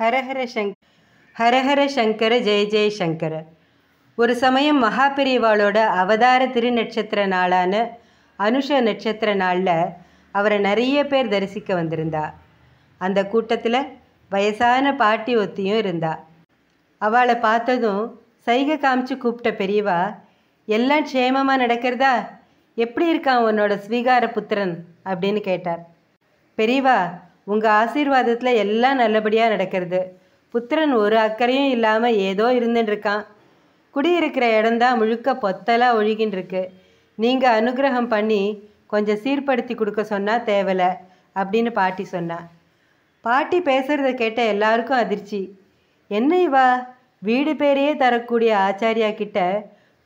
ஹரஹர சங் ஹரஹர சங்கர ஜெய ஜெய சங்கர ஒரு சமயம் மகாபெரிவாளோட அவதார திருநட்சத்திர நாளான அனுஷ நட்சத்திர நாளில் அவரை நிறைய பேர் தரிசிக்க வந்திருந்தா அந்த கூட்டத்தில் வயசான பாட்டி ஒத்தியும் இருந்தா அவளை பார்த்ததும் சைகை காமிச்சு கூப்பிட்ட பெரியவா எல்லாம் க்ஷேமமாக நடக்கிறதா எப்படி இருக்கான் உன்னோட ஸ்வீகார புத்திரன் அப்படின்னு கேட்டார் பெரியவா உங்கள் ஆசீர்வாதத்தில் எல்லாம் நல்லபடியாக நடக்கிறது புத்திரன் ஒரு அக்கறையும் இல்லாமல் ஏதோ இருந்துட்டுருக்கான் குடியிருக்கிற இடம்தான் முழுக்க பொத்தலாக ஒழுகின்னு இருக்கு நீங்கள் அனுகிரகம் பண்ணி கொஞ்சம் சீர்படுத்தி கொடுக்க சொன்னால் தேவலை அப்படின்னு பாட்டி சொன்னான் பாட்டி பேசுகிறத கேட்ட எல்லாருக்கும் அதிர்ச்சி என்ன இவா வீடு பேரையே தரக்கூடிய ஆச்சாரியா கிட்ட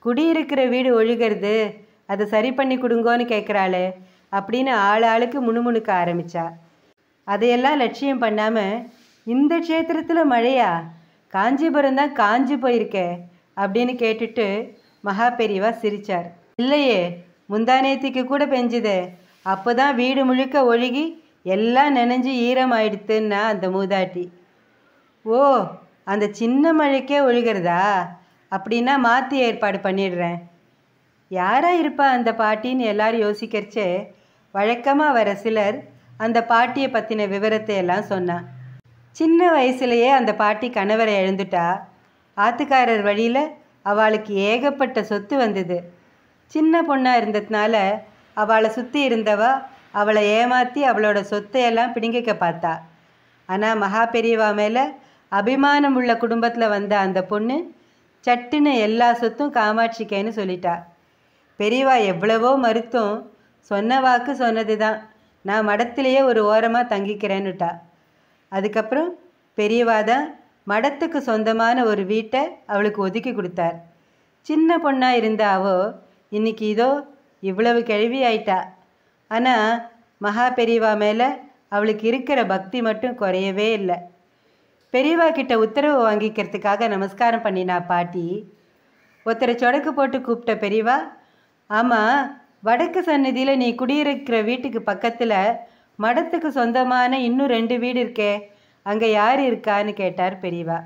குடியிருக்கிற வீடு ஒழுகிறது அதை சரி பண்ணி கொடுங்கோன்னு கேட்குறாளே அப்படின்னு ஆள் ஆளுக்கு முணுமுணுக்க ஆரம்பித்தாள் அதையெல்லாம் லட்சியம் பண்ணாமல் இந்த க்ஷேத்திரத்தில் மழையா காஞ்சிபுரம் தான் காஞ்சி போயிருக்க அப்படின்னு கேட்டுட்டு மகா பெரியவா சிரித்தார் இல்லையே முந்தானேத்திக்கு கூட பெஞ்சுதே அப்போ தான் வீடு முழுக்க ஒழுகி எல்லாம் நினைஞ்சு ஈரமாயிடுத்துன்னா அந்த மூதாட்டி ஓ அந்த சின்ன மழைக்கே ஒழுகிறதா அப்படின்னா மாற்றி ஏற்பாடு பண்ணிடுறேன் யாராக இருப்பா அந்த பாட்டின்னு எல்லாரும் யோசிக்கிறச்சே வழக்கமாக வர சிலர் அந்த பாட்டியை பற்றின விவரத்தை எல்லாம் சொன்னான் சின்ன வயசுலேயே அந்த பாட்டி கணவரை எழுந்துட்டா ஆத்துக்காரர் வழியில் அவளுக்கு ஏகப்பட்ட சொத்து வந்தது சின்ன பொண்ணாக இருந்ததுனால அவளை சுற்றி இருந்தவ அவளை ஏமாற்றி அவளோட சொத்தையெல்லாம் பிடுங்கிக்க பார்த்தா ஆனால் மகா பெரியவா மேலே அபிமானம் உள்ள குடும்பத்தில் வந்த அந்த பொண்ணு சட்டுன்னு எல்லா சொத்தும் காமாட்சிக்கேன்னு சொல்லிட்டா பெரியவா எவ்வளவோ மறுத்தும் சொன்ன வாக்கு சொன்னது தான் நான் மடத்திலேயே ஒரு ஓரமாக தங்கிக்கிறேன்னுட்டா அதுக்கப்புறம் பெரியவா தான் மடத்துக்கு சொந்தமான ஒரு வீட்டை அவளுக்கு ஒதுக்கி கொடுத்தார் சின்ன பொண்ணாக இருந்த அவோ இன்னைக்கு இதோ இவ்வளவு கேள்வி ஆயிட்டா ஆனால் மகா பெரியவா மேலே அவளுக்கு இருக்கிற பக்தி மட்டும் குறையவே இல்லை பெரியவா கிட்ட உத்தரவு வாங்கிக்கிறதுக்காக நமஸ்காரம் பண்ணினா பாட்டி ஒருத்தரை சொடக்கு போட்டு கூப்பிட்ட பெரியவா ஆமாம் வடக்கு சன்னதியில் நீ குடியிருக்கிற வீட்டுக்கு பக்கத்தில் மடத்துக்கு சொந்தமான இன்னும் ரெண்டு வீடு இருக்கே அங்கே யார் இருக்கான்னு கேட்டார் பெரியவா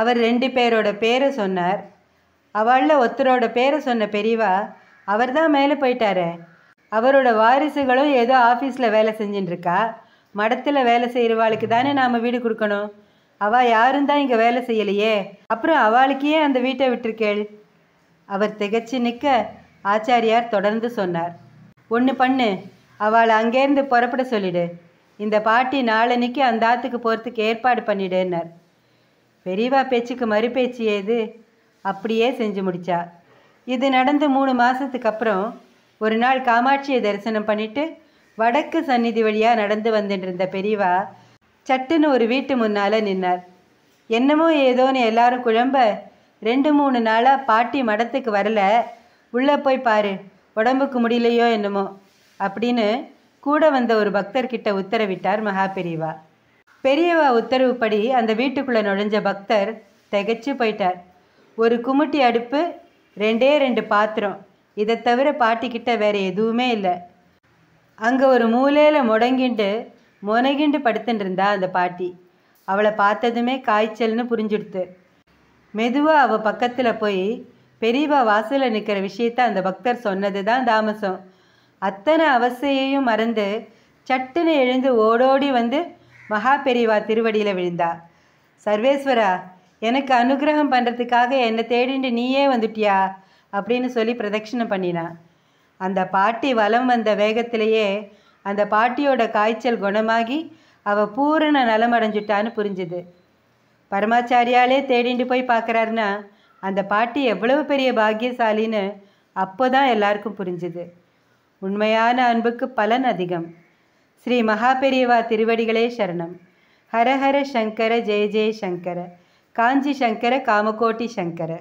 அவர் ரெண்டு பேரோட பேரை சொன்னார் அவளில் ஒருத்தரோட பேரை சொன்ன பெரியவா அவர் தான் மேலே போயிட்டாரே அவரோட வாரிசுகளும் ஏதோ ஆஃபீஸில் வேலை செஞ்சுட்டுருக்கா மடத்தில் வேலை செய்கிறவாளுக்கு தானே நாம் வீடு கொடுக்கணும் அவள் யாரும் தான் இங்கே வேலை செய்யலையே அப்புறம் அவளுக்கே அந்த வீட்டை விட்டுருக்கேள் அவர் திகச்சு நிற்க ஆச்சாரியார் தொடர்ந்து சொன்னார் ஒன்று பண்ணு அவளை அங்கேருந்து புறப்பட சொல்லிடு இந்த பாட்டி நாளன்னைக்கு அந்த ஆற்றுக்கு போகிறதுக்கு ஏற்பாடு பண்ணிடுன்னார் பெரியவா பேச்சுக்கு மறுபேச்சு ஏது அப்படியே செஞ்சு முடித்தா இது நடந்து மூணு மாதத்துக்கு அப்புறம் ஒரு நாள் காமாட்சியை தரிசனம் பண்ணிட்டு வடக்கு சந்நிதி வழியாக நடந்து வந்துட்டு பெரியவா சட்டுன்னு ஒரு வீட்டு முன்னால் நின்னார் என்னமோ ஏதோன்னு எல்லாரும் குழம்ப ரெண்டு மூணு நாளாக பாட்டி மடத்துக்கு வரல உள்ளே போய் பாரு உடம்புக்கு முடியலையோ என்னமோ அப்படின்னு கூட வந்த ஒரு பக்தர்கிட்ட உத்தரவிட்டார் மகா பெரியவா பெரியவா உத்தரவுப்படி அந்த வீட்டுக்குள்ளே நுழைஞ்ச பக்தர் தகைச்சு போயிட்டார் ஒரு குமுட்டி அடுப்பு ரெண்டே ரெண்டு பாத்திரம் இதை தவிர பாட்டிக்கிட்ட வேறு எதுவுமே இல்லை அங்கே ஒரு மூலையில் முடங்கிண்டு முனகிண்டு படுத்துட்டு இருந்தா அந்த பாட்டி அவளை பார்த்ததுமே காய்ச்சல்னு புரிஞ்சுடுத்து மெதுவாக அவள் பக்கத்தில் போய் பெரியவா வாசலில் நிற்கிற விஷயத்த அந்த பக்தர் சொன்னது தான் தாமசம் அத்தனை அவசையையும் மறந்து சட்டுன்னு எழுந்து ஓடோடி வந்து மகா பெரியவா திருவடியில் விழுந்தா சர்வேஸ்வரா எனக்கு அனுகிரகம் பண்ணுறதுக்காக என்னை தேடிண்டு நீயே வந்துட்டியா அப்படின்னு சொல்லி பிரதட்சிணம் பண்ணினான் அந்த பாட்டி வலம் வந்த வேகத்திலேயே அந்த பாட்டியோட காய்ச்சல் குணமாகி அவள் பூரண நலமடைஞ்சுட்டான்னு புரிஞ்சுது பரமாச்சாரியாலே தேடிண்டு போய் பார்க்குறாருன்னா அந்த பாட்டி எவ்வளவு பெரிய பாக்கியசாலின்னு அப்போ தான் எல்லாருக்கும் புரிஞ்சுது உண்மையான அன்புக்கு பலன் அதிகம் ஸ்ரீ மகா பெரியவா திருவடிகளே சரணம் ஹரஹர சங்கர ஜெய ஜெய சங்கர காஞ்சி சங்கர காமகோட்டி சங்கர